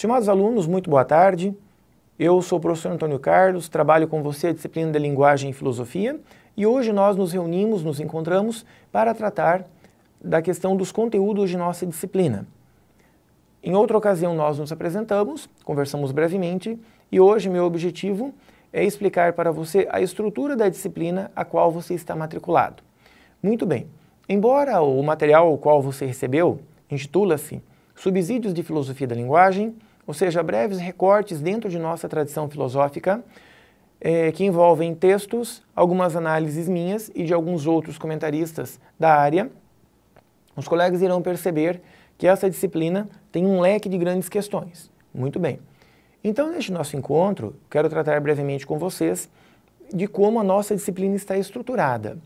Estimados alunos, muito boa tarde. Eu sou o professor Antônio Carlos, trabalho com você a disciplina de Linguagem e Filosofia e hoje nós nos reunimos, nos encontramos para tratar da questão dos conteúdos de nossa disciplina. Em outra ocasião nós nos apresentamos, conversamos brevemente e hoje meu objetivo é explicar para você a estrutura da disciplina a qual você está matriculado. Muito bem, embora o material o qual você recebeu intitula-se Subsídios de Filosofia da Linguagem, ou seja, breves recortes dentro de nossa tradição filosófica, eh, que envolvem textos, algumas análises minhas e de alguns outros comentaristas da área, os colegas irão perceber que essa disciplina tem um leque de grandes questões. Muito bem. Então, neste nosso encontro, quero tratar brevemente com vocês de como a nossa disciplina está estruturada.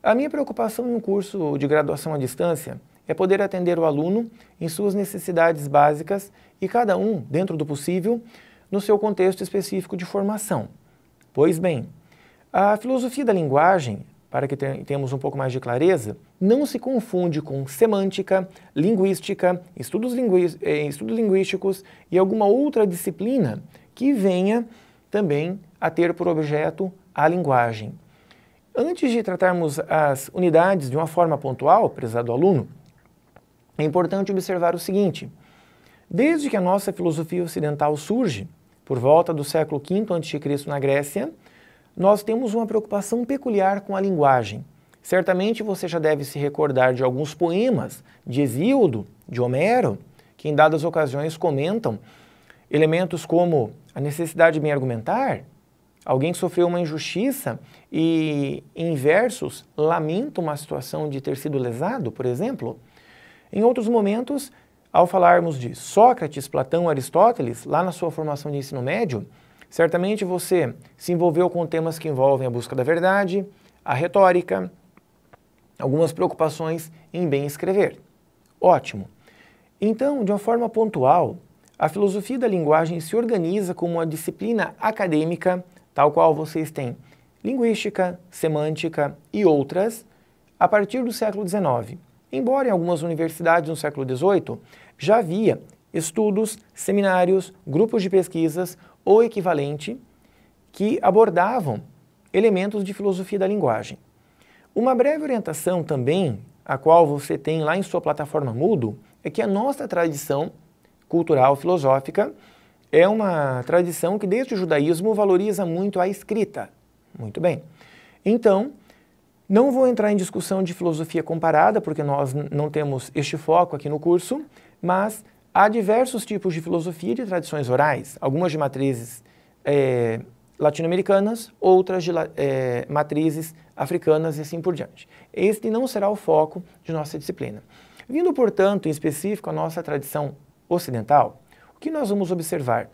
A minha preocupação em um curso de graduação à distância é poder atender o aluno em suas necessidades básicas e cada um, dentro do possível, no seu contexto específico de formação. Pois bem, a filosofia da linguagem, para que tenhamos um pouco mais de clareza, não se confunde com semântica, linguística, estudos, eh, estudos linguísticos e alguma outra disciplina que venha também a ter por objeto a linguagem. Antes de tratarmos as unidades de uma forma pontual, prezado aluno, é importante observar o seguinte: desde que a nossa filosofia ocidental surge, por volta do século V a.C. na Grécia, nós temos uma preocupação peculiar com a linguagem. Certamente você já deve se recordar de alguns poemas de Hesíodo, de Homero, que em dadas ocasiões comentam elementos como a necessidade de bem argumentar, alguém que sofreu uma injustiça e, em versos, lamenta uma situação de ter sido lesado, por exemplo. Em outros momentos, ao falarmos de Sócrates, Platão, Aristóteles, lá na sua formação de ensino médio, certamente você se envolveu com temas que envolvem a busca da verdade, a retórica, algumas preocupações em bem escrever. Ótimo! Então, de uma forma pontual, a filosofia da linguagem se organiza como uma disciplina acadêmica, tal qual vocês têm linguística, semântica e outras, a partir do século XIX. Embora em algumas universidades no século XVIII já havia estudos, seminários, grupos de pesquisas ou equivalente que abordavam elementos de filosofia da linguagem. Uma breve orientação também, a qual você tem lá em sua plataforma Mudo, é que a nossa tradição cultural filosófica é uma tradição que desde o judaísmo valoriza muito a escrita. Muito bem. Então, não vou entrar em discussão de filosofia comparada, porque nós não temos este foco aqui no curso, mas há diversos tipos de filosofia de tradições orais, algumas de matrizes é, latino-americanas, outras de é, matrizes africanas e assim por diante. Este não será o foco de nossa disciplina. Vindo, portanto, em específico à nossa tradição ocidental, o que nós vamos observar?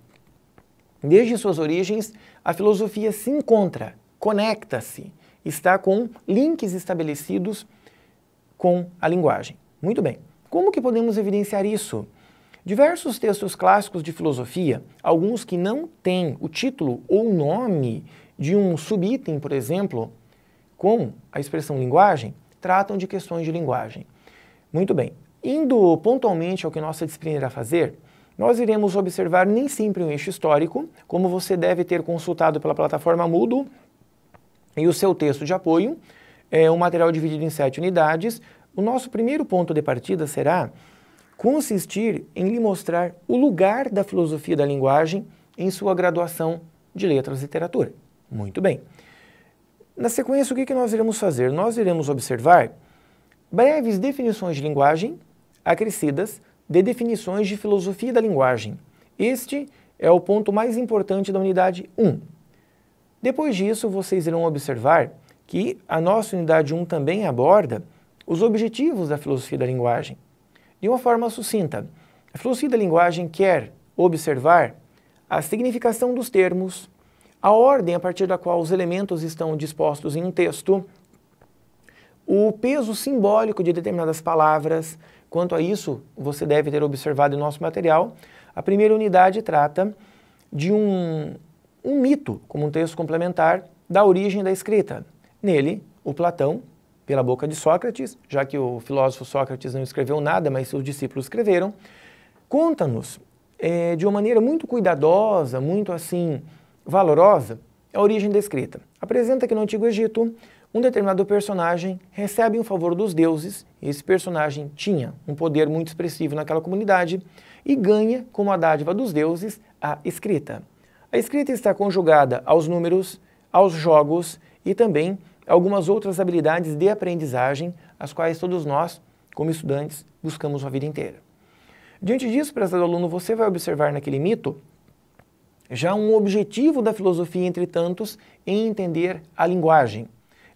Desde suas origens, a filosofia se encontra, conecta-se está com links estabelecidos com a linguagem. Muito bem. Como que podemos evidenciar isso? Diversos textos clássicos de filosofia, alguns que não têm o título ou nome de um subitem, por exemplo, com a expressão linguagem, tratam de questões de linguagem. Muito bem. Indo pontualmente ao que nossa disciplina irá fazer, nós iremos observar nem sempre um eixo histórico, como você deve ter consultado pela plataforma Moodle e o seu texto de apoio é um material dividido em sete unidades. O nosso primeiro ponto de partida será consistir em lhe mostrar o lugar da filosofia da linguagem em sua graduação de letras e literatura. Muito bem. Na sequência, o que nós iremos fazer? Nós iremos observar breves definições de linguagem acrescidas de definições de filosofia da linguagem. Este é o ponto mais importante da unidade 1. Depois disso, vocês irão observar que a nossa unidade 1 também aborda os objetivos da filosofia da linguagem. De uma forma sucinta, a filosofia da linguagem quer observar a significação dos termos, a ordem a partir da qual os elementos estão dispostos em um texto, o peso simbólico de determinadas palavras. Quanto a isso, você deve ter observado em nosso material. A primeira unidade trata de um um mito como um texto complementar da origem da escrita. Nele, o Platão, pela boca de Sócrates, já que o filósofo Sócrates não escreveu nada, mas seus discípulos escreveram, conta-nos é, de uma maneira muito cuidadosa, muito assim valorosa, a origem da escrita. Apresenta que no Antigo Egito, um determinado personagem recebe um favor dos deuses, esse personagem tinha um poder muito expressivo naquela comunidade, e ganha como a dádiva dos deuses a escrita. A escrita está conjugada aos números, aos jogos e também algumas outras habilidades de aprendizagem, as quais todos nós, como estudantes, buscamos a vida inteira. Diante disso, prezado aluno, você vai observar naquele mito já um objetivo da filosofia, entre tantos, em entender a linguagem.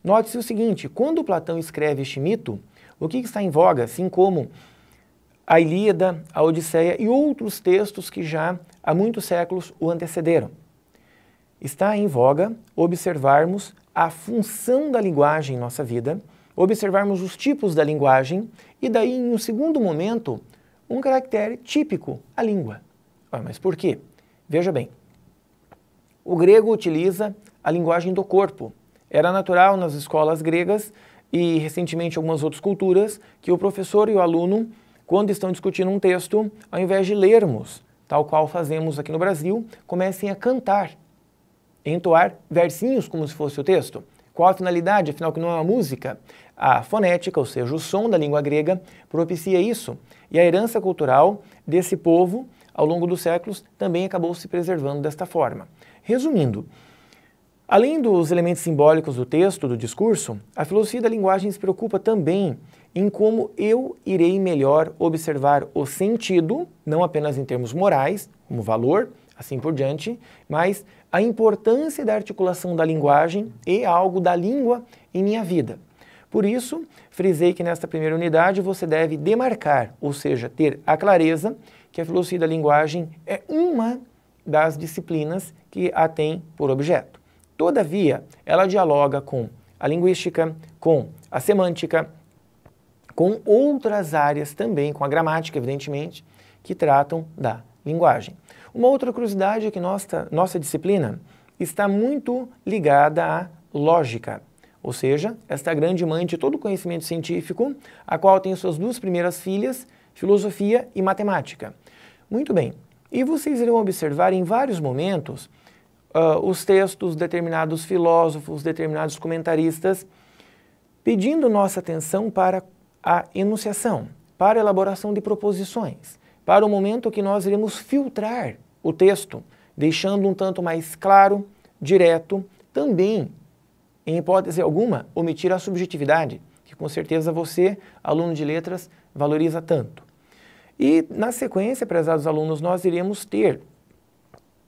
Note-se o seguinte, quando Platão escreve este mito, o que está em voga, assim como a Ilíada, a Odisseia e outros textos que já há muitos séculos o antecederam. Está em voga observarmos a função da linguagem em nossa vida, observarmos os tipos da linguagem e daí, em um segundo momento, um caractere típico, a língua. Ah, mas por quê? Veja bem, o grego utiliza a linguagem do corpo. Era natural nas escolas gregas e, recentemente, algumas outras culturas, que o professor e o aluno quando estão discutindo um texto, ao invés de lermos, tal qual fazemos aqui no Brasil, comecem a cantar, entoar versinhos como se fosse o texto. Qual a finalidade? Afinal, que não é uma música. A fonética, ou seja, o som da língua grega, propicia isso. E a herança cultural desse povo, ao longo dos séculos, também acabou se preservando desta forma. Resumindo, além dos elementos simbólicos do texto, do discurso, a filosofia da linguagem se preocupa também em como eu irei melhor observar o sentido, não apenas em termos morais, como valor, assim por diante, mas a importância da articulação da linguagem e algo da língua em minha vida. Por isso, frisei que nesta primeira unidade você deve demarcar, ou seja, ter a clareza que a filosofia da linguagem é uma das disciplinas que a tem por objeto. Todavia, ela dialoga com a linguística, com a semântica, com outras áreas também, com a gramática, evidentemente, que tratam da linguagem. Uma outra curiosidade é que nossa, nossa disciplina está muito ligada à lógica, ou seja, esta grande mãe de todo o conhecimento científico, a qual tem suas duas primeiras filhas, filosofia e matemática. Muito bem, e vocês irão observar em vários momentos uh, os textos, determinados filósofos, determinados comentaristas, pedindo nossa atenção para a enunciação, para a elaboração de proposições, para o momento que nós iremos filtrar o texto, deixando um tanto mais claro, direto, também, em hipótese alguma, omitir a subjetividade, que com certeza você, aluno de letras, valoriza tanto. E, na sequência, prezados alunos, nós iremos ter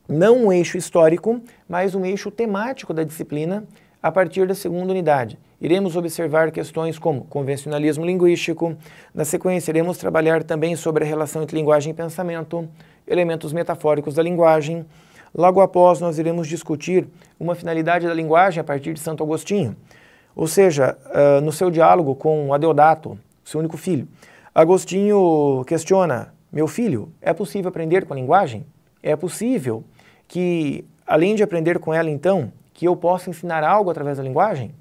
não um eixo histórico, mas um eixo temático da disciplina, a partir da segunda unidade. Iremos observar questões como convencionalismo linguístico, na sequência iremos trabalhar também sobre a relação entre linguagem e pensamento, elementos metafóricos da linguagem. Logo após, nós iremos discutir uma finalidade da linguagem a partir de Santo Agostinho, ou seja, uh, no seu diálogo com Adeodato, seu único filho. Agostinho questiona, meu filho, é possível aprender com a linguagem? É possível que, além de aprender com ela, então, que eu possa ensinar algo através da linguagem?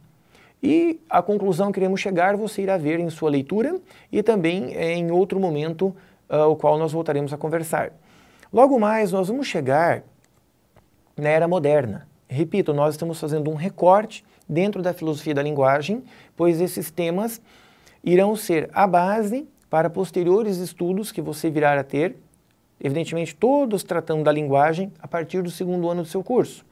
E a conclusão que queremos chegar você irá ver em sua leitura e também eh, em outro momento, uh, o qual nós voltaremos a conversar. Logo mais, nós vamos chegar na era moderna. Repito, nós estamos fazendo um recorte dentro da filosofia da linguagem, pois esses temas irão ser a base para posteriores estudos que você virá a ter, evidentemente todos tratando da linguagem a partir do segundo ano do seu curso.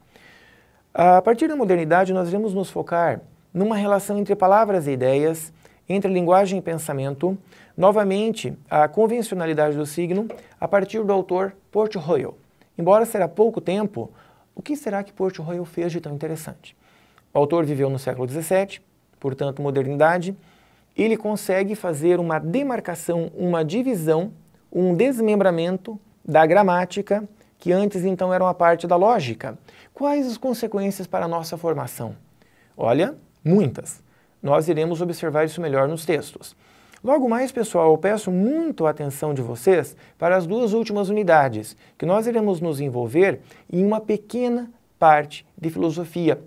A partir da modernidade, nós vamos nos focar numa relação entre palavras e ideias, entre linguagem e pensamento, novamente a convencionalidade do signo, a partir do autor Port Royal. Embora será pouco tempo, o que será que Port Royal fez de tão interessante? O autor viveu no século XVII, portanto, modernidade. Ele consegue fazer uma demarcação, uma divisão, um desmembramento da gramática que antes então eram a parte da lógica. Quais as consequências para a nossa formação? Olha, muitas. Nós iremos observar isso melhor nos textos. Logo mais, pessoal, eu peço muito a atenção de vocês para as duas últimas unidades, que nós iremos nos envolver em uma pequena parte de filosofia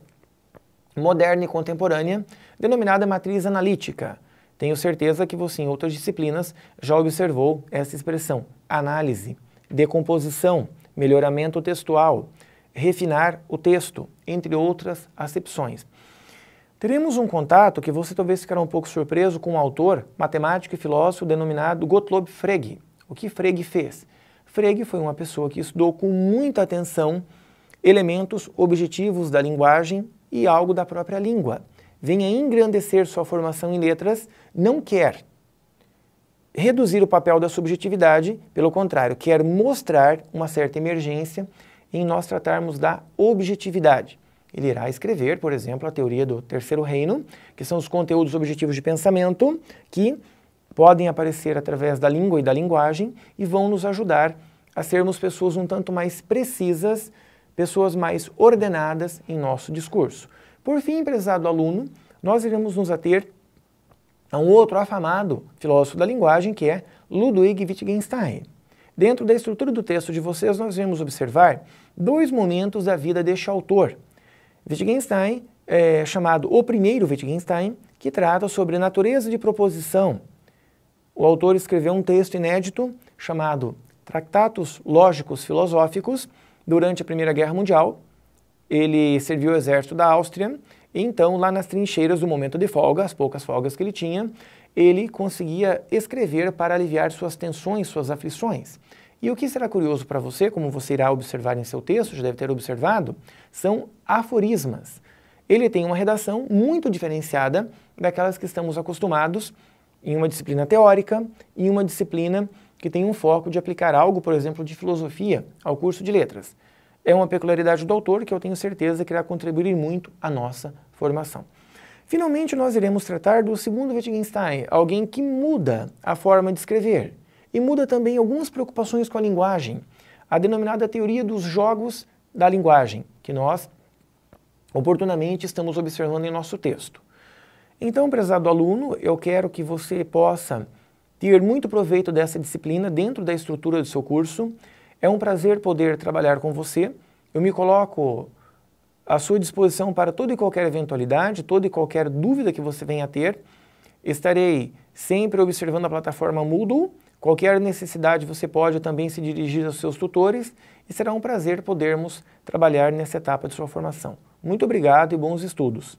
moderna e contemporânea, denominada matriz analítica. Tenho certeza que você, em outras disciplinas, já observou essa expressão: análise, decomposição, melhoramento textual, refinar o texto, entre outras acepções. Teremos um contato que você talvez ficará um pouco surpreso com um autor, matemático e filósofo denominado Gottlob Frege. O que Frege fez? Frege foi uma pessoa que estudou com muita atenção elementos objetivos da linguagem e algo da própria língua. Venha engrandecer sua formação em letras, não quer reduzir o papel da subjetividade, pelo contrário, quer mostrar uma certa emergência em nós tratarmos da objetividade. Ele irá escrever, por exemplo, a teoria do terceiro reino, que são os conteúdos objetivos de pensamento que podem aparecer através da língua e da linguagem e vão nos ajudar a sermos pessoas um tanto mais precisas, pessoas mais ordenadas em nosso discurso. Por fim, prezado aluno, nós iremos nos ater a é um outro afamado filósofo da linguagem que é Ludwig Wittgenstein. Dentro da estrutura do texto de vocês, nós vamos observar dois momentos da vida deste autor. Wittgenstein, é chamado O Primeiro Wittgenstein, que trata sobre a natureza de proposição. O autor escreveu um texto inédito chamado Tractatos Lógicos Filosóficos durante a Primeira Guerra Mundial. Ele serviu o exército da Áustria então, lá nas trincheiras, no momento de folga, as poucas folgas que ele tinha, ele conseguia escrever para aliviar suas tensões, suas aflições. E o que será curioso para você, como você irá observar em seu texto, já deve ter observado, são aforismas. Ele tem uma redação muito diferenciada daquelas que estamos acostumados em uma disciplina teórica, em uma disciplina que tem um foco de aplicar algo, por exemplo, de filosofia ao curso de letras. É uma peculiaridade do autor que eu tenho certeza que irá contribuir muito à nossa formação. Finalmente, nós iremos tratar do segundo Wittgenstein, alguém que muda a forma de escrever e muda também algumas preocupações com a linguagem, a denominada teoria dos jogos da linguagem, que nós oportunamente estamos observando em nosso texto. Então, prezado aluno, eu quero que você possa ter muito proveito dessa disciplina dentro da estrutura do seu curso. É um prazer poder trabalhar com você. Eu me coloco à sua disposição para toda e qualquer eventualidade, toda e qualquer dúvida que você venha a ter. Estarei sempre observando a plataforma Moodle. Qualquer necessidade você pode também se dirigir aos seus tutores e será um prazer podermos trabalhar nessa etapa de sua formação. Muito obrigado e bons estudos!